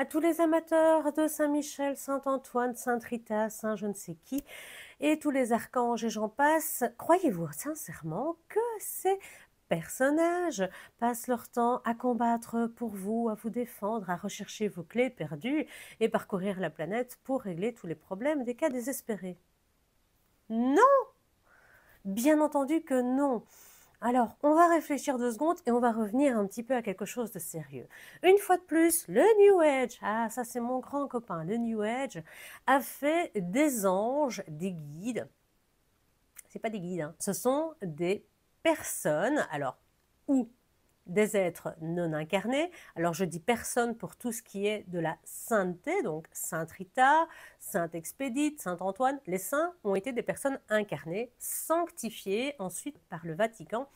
à tous les amateurs de Saint-Michel, Saint-Antoine, Saint-Rita, Saint-je-ne-sais-qui, et tous les archanges et j'en passe, croyez-vous sincèrement que ces personnages passent leur temps à combattre pour vous, à vous défendre, à rechercher vos clés perdues et parcourir la planète pour régler tous les problèmes des cas désespérés Non Bien entendu que non. Alors, on va réfléchir deux secondes et on va revenir un petit peu à quelque chose de sérieux. Une fois de plus, le New Age, ah ça c'est mon grand copain, le New Age, a fait des anges, des guides. C'est pas des guides, hein. ce sont des personnes, alors où des êtres non incarnés. Alors je dis personne pour tout ce qui est de la sainteté, donc Sainte Rita, Sainte Expédite, Saint Antoine. Les saints ont été des personnes incarnées, sanctifiées ensuite par le Vatican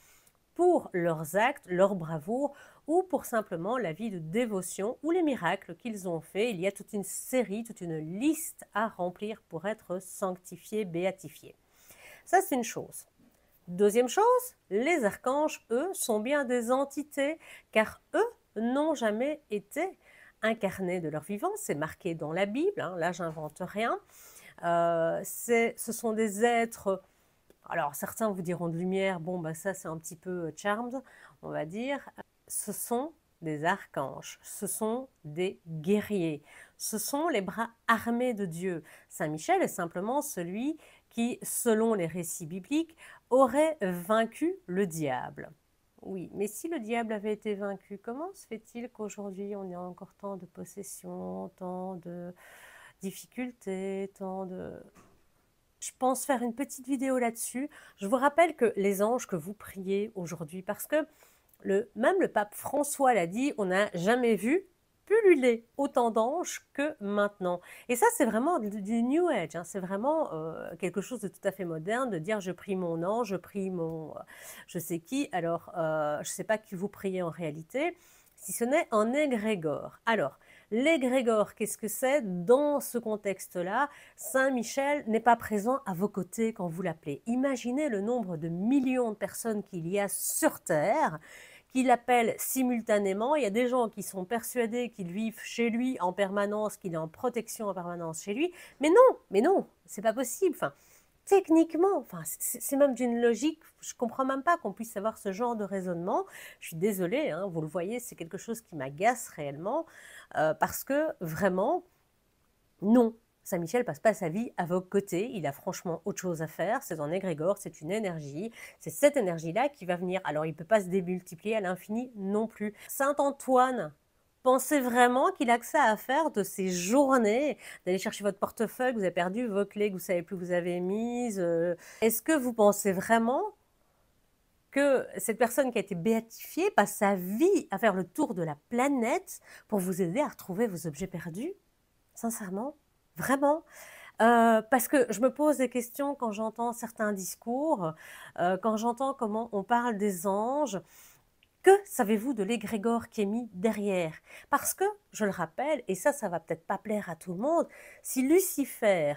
pour leurs actes, leur bravoure ou pour simplement la vie de dévotion ou les miracles qu'ils ont faits. Il y a toute une série, toute une liste à remplir pour être sanctifié, béatifié. Ça, c'est une chose. Deuxième chose, les archanges, eux, sont bien des entités, car eux n'ont jamais été incarnés de leur vivant. C'est marqué dans la Bible, hein, là j'invente rien. Euh, ce sont des êtres, alors certains vous diront de lumière, bon bah, ça c'est un petit peu euh, charmed, on va dire. Ce sont des archanges, ce sont des guerriers, ce sont les bras armés de Dieu. Saint Michel est simplement celui qui, selon les récits bibliques, aurait vaincu le diable. Oui, mais si le diable avait été vaincu, comment se fait-il qu'aujourd'hui on ait encore tant de possessions, tant de difficultés, tant de... Je pense faire une petite vidéo là-dessus. Je vous rappelle que les anges que vous priez aujourd'hui, parce que le, même le pape François l'a dit, on n'a jamais vu pullulé autant d'anges que maintenant. Et ça, c'est vraiment du New Age. Hein. C'est vraiment euh, quelque chose de tout à fait moderne de dire je prie mon ange, je prie mon euh, je sais qui. Alors, euh, je ne sais pas qui vous priez en réalité, si ce n'est en égrégore. Alors, l'égrégore, qu'est-ce que c'est Dans ce contexte-là, Saint Michel n'est pas présent à vos côtés quand vous l'appelez. Imaginez le nombre de millions de personnes qu'il y a sur Terre qu'il appelle simultanément. Il y a des gens qui sont persuadés qu'il vivent chez lui en permanence, qu'il est en protection en permanence chez lui. Mais non, mais non, c'est pas possible. Enfin, techniquement, enfin, c'est même d'une logique, je comprends même pas qu'on puisse avoir ce genre de raisonnement. Je suis désolée, hein, vous le voyez, c'est quelque chose qui m'agace réellement, euh, parce que vraiment, non, Saint-Michel passe pas sa vie à vos côtés, il a franchement autre chose à faire, c'est un égrégore, c'est une énergie, c'est cette énergie-là qui va venir. Alors il ne peut pas se démultiplier à l'infini non plus. Saint-Antoine, pensez vraiment qu'il a que ça à faire de ses journées, d'aller chercher votre portefeuille vous avez perdu, vos clés que vous savez plus où vous avez mises euh. Est-ce que vous pensez vraiment que cette personne qui a été béatifiée passe sa vie à faire le tour de la planète pour vous aider à retrouver vos objets perdus Sincèrement Vraiment euh, parce que je me pose des questions quand j'entends certains discours, euh, quand j'entends comment on parle des anges. Que savez-vous de l'égrégore qui est mis derrière Parce que, je le rappelle, et ça, ça va peut-être pas plaire à tout le monde, si Lucifer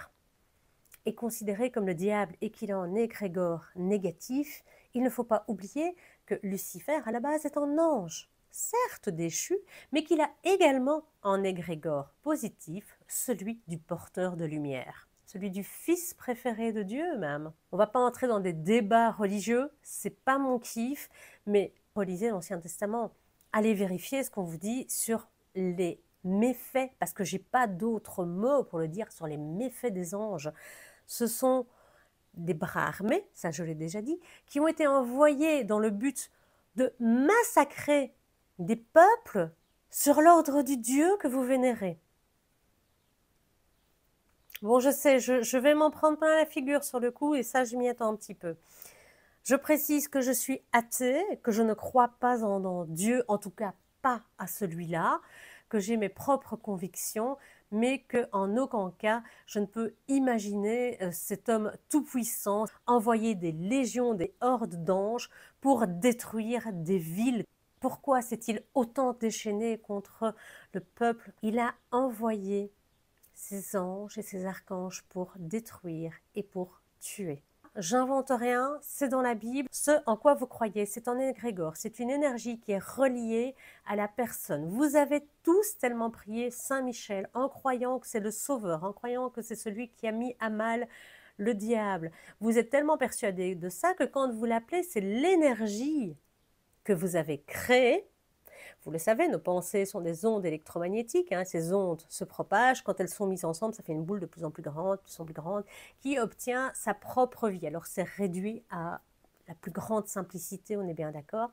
est considéré comme le diable et qu'il en un égrégore négatif, il ne faut pas oublier que Lucifer, à la base, est un ange certes déchu, mais qu'il a également en égrégore positif celui du porteur de lumière, celui du fils préféré de Dieu même. On ne va pas entrer dans des débats religieux, c'est pas mon kiff, mais relisez l'Ancien Testament, allez vérifier ce qu'on vous dit sur les méfaits, parce que j'ai pas d'autres mots pour le dire sur les méfaits des anges. Ce sont des bras armés, ça je l'ai déjà dit, qui ont été envoyés dans le but de massacrer des peuples sur l'ordre du Dieu que vous vénérez. Bon, je sais, je, vais m'en prendre plein la figure sur le coup, et ça, je m'y attends un petit peu. Je précise que je suis athée, que je ne crois pas en, en Dieu, en tout cas pas à celui-là, que j'ai mes propres convictions, mais qu'en aucun cas je ne peux imaginer euh, cet homme tout-puissant envoyer des légions, des hordes d'anges pour détruire des villes pourquoi s'est-il autant déchaîné contre le peuple Il a envoyé ses anges et ses archanges pour détruire et pour tuer. J'invente rien, c'est dans la Bible. Ce en quoi vous croyez, c'est en égrégore, c'est une énergie qui est reliée à la personne. Vous avez tous tellement prié Saint Michel en croyant que c'est le sauveur, en croyant que c'est celui qui a mis à mal le diable. Vous êtes tellement persuadé de ça que quand vous l'appelez, c'est l'énergie que vous avez créé. Vous le savez, nos pensées sont des ondes électromagnétiques. Hein. ces ondes se propagent. Quand elles sont mises ensemble, ça fait une boule de plus en plus grande, de plus en plus grande, qui obtient sa propre vie. Alors c'est réduit à la plus grande simplicité, on est bien d'accord.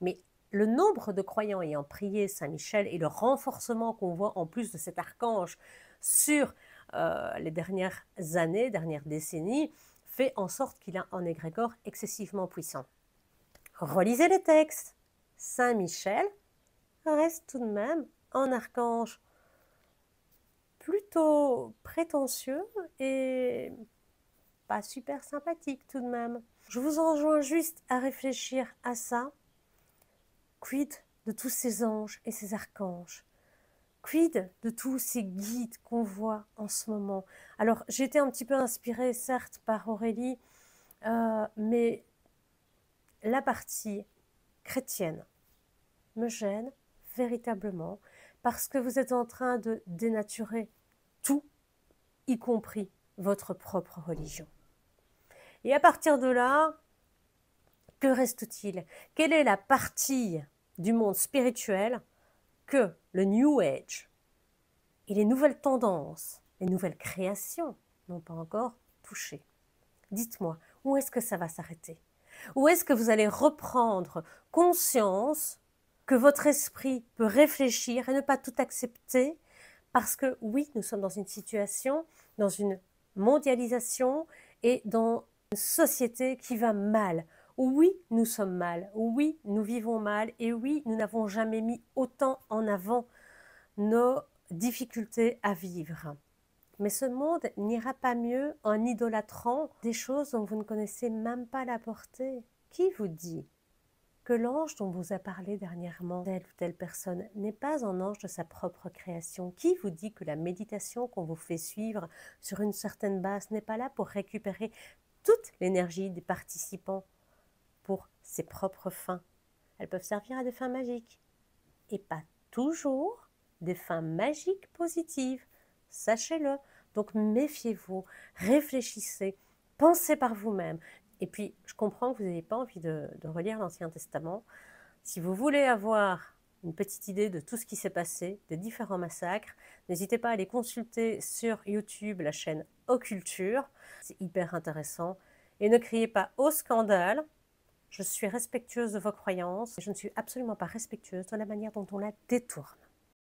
Mais le nombre de croyants ayant prié Saint-Michel et le renforcement qu'on voit en plus de cet archange sur euh, les dernières années, dernières décennies, fait en sorte qu'il a un égrégore excessivement puissant relisez les textes. Saint Michel reste tout de même un archange plutôt prétentieux et pas super sympathique tout de même. Je vous enjoins juste à réfléchir à ça. Quid de tous ces anges et ces archanges Quid de tous ces guides qu'on voit en ce moment Alors, j'étais un petit peu inspirée, certes, par Aurélie, euh, mais la partie chrétienne me gêne véritablement parce que vous êtes en train de dénaturer tout, y compris votre propre religion. Et à partir de là, que reste-t-il Quelle est la partie du monde spirituel que le New Age et les nouvelles tendances, les nouvelles créations n'ont pas encore touché Dites-moi, où est-ce que ça va s'arrêter ou est-ce que vous allez reprendre conscience que votre esprit peut réfléchir et ne pas tout accepter parce que oui, nous sommes dans une situation, dans une mondialisation et dans une société qui va mal. Oui, nous sommes mal, oui, nous vivons mal et oui, nous n'avons jamais mis autant en avant nos difficultés à vivre. Mais ce monde n'ira pas mieux en idolâtrant des choses dont vous ne connaissez même pas la portée. Qui vous dit que l'ange dont vous a parlé dernièrement, telle ou telle personne, n'est pas un ange de sa propre création Qui vous dit que la méditation qu'on vous fait suivre sur une certaine base n'est pas là pour récupérer toute l'énergie des participants pour ses propres fins Elles peuvent servir à des fins magiques et pas toujours des fins magiques positives. Sachez-le. Donc méfiez-vous, réfléchissez, pensez par vous-même. Et puis, je comprends que vous n'ayez pas envie de, relire l'Ancien Testament. Si vous voulez avoir une petite idée de tout ce qui s'est passé, des différents massacres, n'hésitez pas à aller consulter sur YouTube la chaîne Occulture. C'est hyper intéressant. Et ne criez pas au scandale. Je suis respectueuse de vos croyances. Je ne suis absolument pas respectueuse de la manière dont on la détourne.